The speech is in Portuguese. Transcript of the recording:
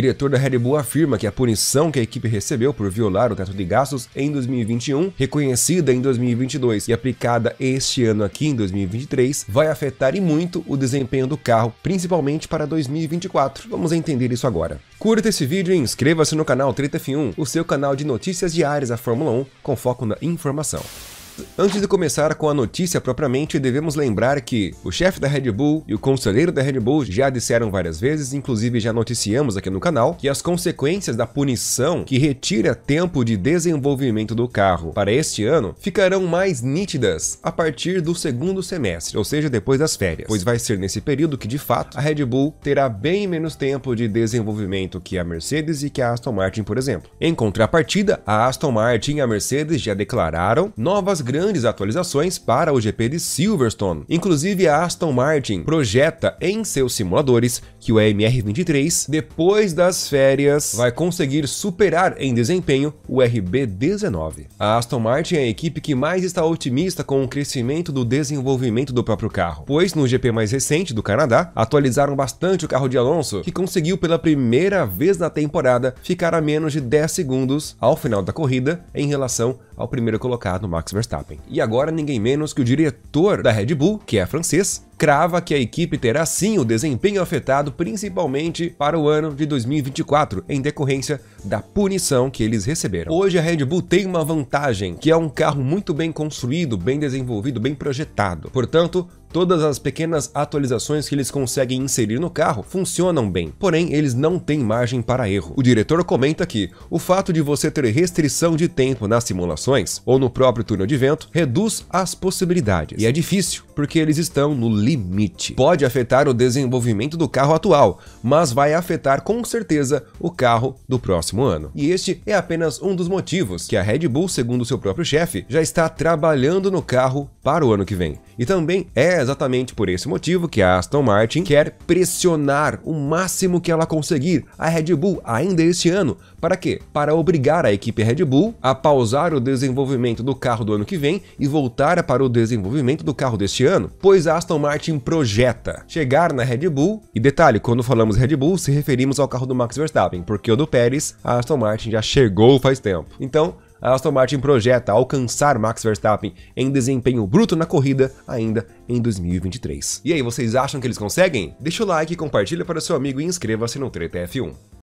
diretor da Red Bull afirma que a punição que a equipe recebeu por violar o teto de gastos em 2021, reconhecida em 2022 e aplicada este ano aqui em 2023, vai afetar e muito o desempenho do carro, principalmente para 2024. Vamos entender isso agora. Curta esse vídeo e inscreva-se no canal 30F1, o seu canal de notícias diárias da Fórmula 1 com foco na informação. Antes de começar com a notícia propriamente, devemos lembrar que o chefe da Red Bull e o conselheiro da Red Bull já disseram várias vezes, inclusive já noticiamos aqui no canal, que as consequências da punição que retira tempo de desenvolvimento do carro para este ano ficarão mais nítidas a partir do segundo semestre, ou seja, depois das férias, pois vai ser nesse período que, de fato, a Red Bull terá bem menos tempo de desenvolvimento que a Mercedes e que a Aston Martin, por exemplo. Em contrapartida, a Aston Martin e a Mercedes já declararam novas grandes atualizações para o GP de Silverstone. Inclusive, a Aston Martin projeta em seus simuladores que o MR23, depois das férias, vai conseguir superar em desempenho o RB19. A Aston Martin é a equipe que mais está otimista com o crescimento do desenvolvimento do próprio carro, pois no GP mais recente do Canadá, atualizaram bastante o carro de Alonso, que conseguiu pela primeira vez na temporada ficar a menos de 10 segundos ao final da corrida em relação ao primeiro colocado Max Verstappen. Verstappen. E agora ninguém menos que o diretor da Red Bull, que é francês, crava que a equipe terá sim o desempenho afetado principalmente para o ano de 2024, em decorrência da punição que eles receberam. Hoje a Red Bull tem uma vantagem, que é um carro muito bem construído, bem desenvolvido, bem projetado. Portanto, Todas as pequenas atualizações que eles conseguem inserir no carro funcionam bem, porém eles não têm margem para erro. O diretor comenta que o fato de você ter restrição de tempo nas simulações ou no próprio túnel de vento reduz as possibilidades. E é difícil, porque eles estão no limite. Pode afetar o desenvolvimento do carro atual, mas vai afetar com certeza o carro do próximo ano. E este é apenas um dos motivos que a Red Bull, segundo seu próprio chefe, já está trabalhando no carro para o ano que vem. E também é exatamente por esse motivo que a Aston Martin quer pressionar o máximo que ela conseguir a Red Bull ainda este ano. Para quê? Para obrigar a equipe Red Bull a pausar o desenvolvimento do carro do ano que vem e voltar para o desenvolvimento do carro deste ano, pois a Aston Martin projeta chegar na Red Bull. E detalhe, quando falamos Red Bull, se referimos ao carro do Max Verstappen, porque o do Pérez, a Aston Martin já chegou faz tempo. Então, a Aston Martin projeta alcançar Max Verstappen em desempenho bruto na corrida ainda em 2023. E aí, vocês acham que eles conseguem? Deixa o like, compartilha para seu amigo e inscreva-se no Treta F1.